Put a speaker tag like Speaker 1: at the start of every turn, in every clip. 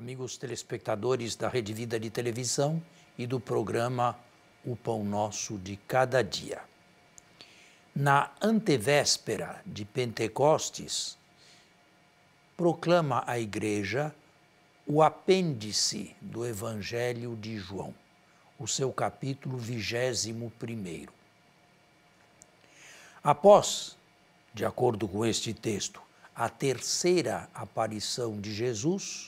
Speaker 1: amigos telespectadores da Rede Vida de Televisão e do programa O Pão Nosso de Cada Dia. Na antevéspera de Pentecostes, proclama a Igreja o apêndice do Evangelho de João, o seu capítulo 21. Após, de acordo com este texto, a terceira aparição de Jesus,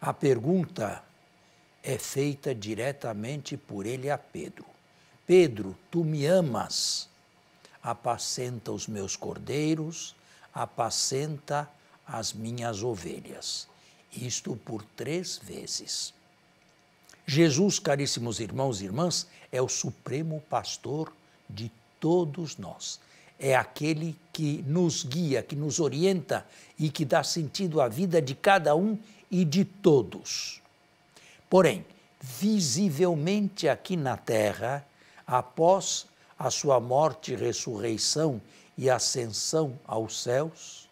Speaker 1: a pergunta é feita diretamente por ele a Pedro: Pedro, tu me amas? Apacenta os meus cordeiros, apacenta as minhas ovelhas. Isto por três vezes. Jesus, caríssimos irmãos e irmãs, é o supremo pastor de todos nós. É aquele que nos guia, que nos orienta e que dá sentido à vida de cada um e de todos. Porém, visivelmente aqui na terra, após a sua morte, ressurreição e ascensão aos céus,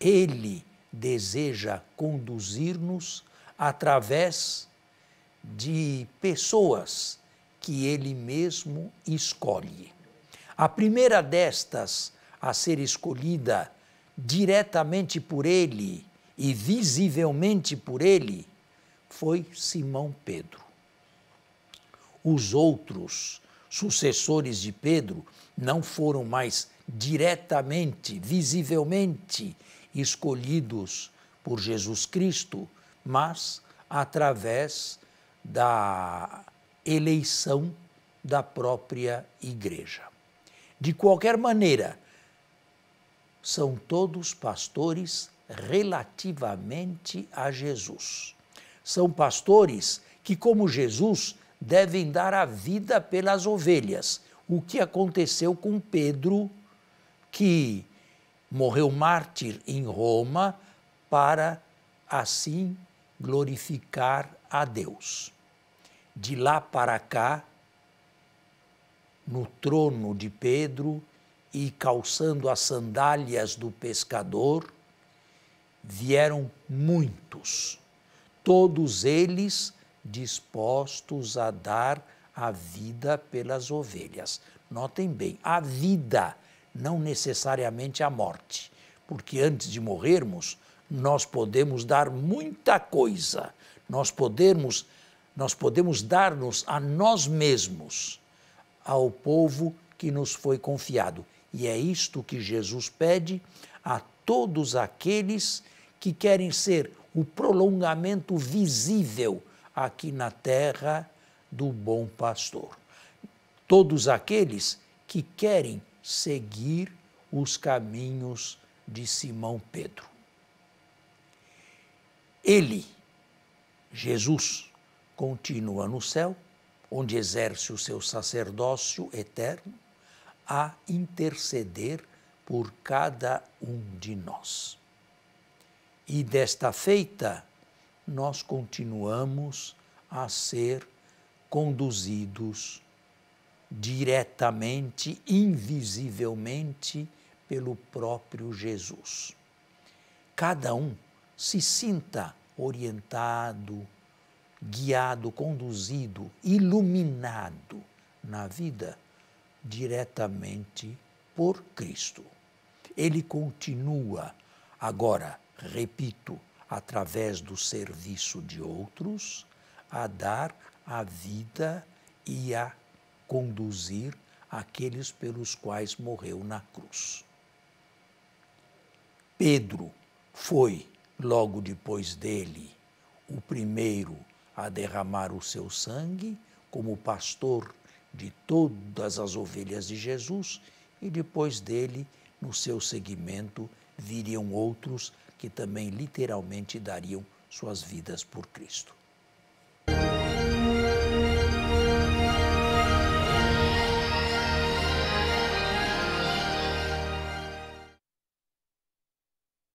Speaker 1: ele deseja conduzir-nos através de pessoas que ele mesmo escolhe. A primeira destas a ser escolhida diretamente por ele e visivelmente por ele, foi Simão Pedro. Os outros sucessores de Pedro não foram mais diretamente, visivelmente escolhidos por Jesus Cristo, mas através da eleição da própria igreja. De qualquer maneira, são todos pastores relativamente a Jesus. São pastores que, como Jesus, devem dar a vida pelas ovelhas, o que aconteceu com Pedro, que morreu mártir em Roma para assim glorificar a Deus. De lá para cá, no trono de Pedro e calçando as sandálias do pescador, vieram muitos, todos eles dispostos a dar a vida pelas ovelhas. Notem bem, a vida, não necessariamente a morte, porque antes de morrermos, nós podemos dar muita coisa. Nós podemos nós podemos dar-nos a nós mesmos, ao povo que nos foi confiado. E é isto que Jesus pede a todos aqueles que querem ser o prolongamento visível aqui na terra do bom pastor. Todos aqueles que querem seguir os caminhos de Simão Pedro. Ele, Jesus, continua no céu, onde exerce o seu sacerdócio eterno, a interceder por cada um de nós. E desta feita, nós continuamos a ser conduzidos diretamente, invisivelmente, pelo próprio Jesus. Cada um se sinta orientado, guiado, conduzido, iluminado na vida diretamente por Cristo. Ele continua, agora, repito, através do serviço de outros, a dar a vida e a conduzir aqueles pelos quais morreu na cruz. Pedro foi, logo depois dele, o primeiro a derramar o seu sangue como pastor de todas as ovelhas de Jesus e depois dele, no seu segmento, viriam outros que também literalmente dariam suas vidas por Cristo.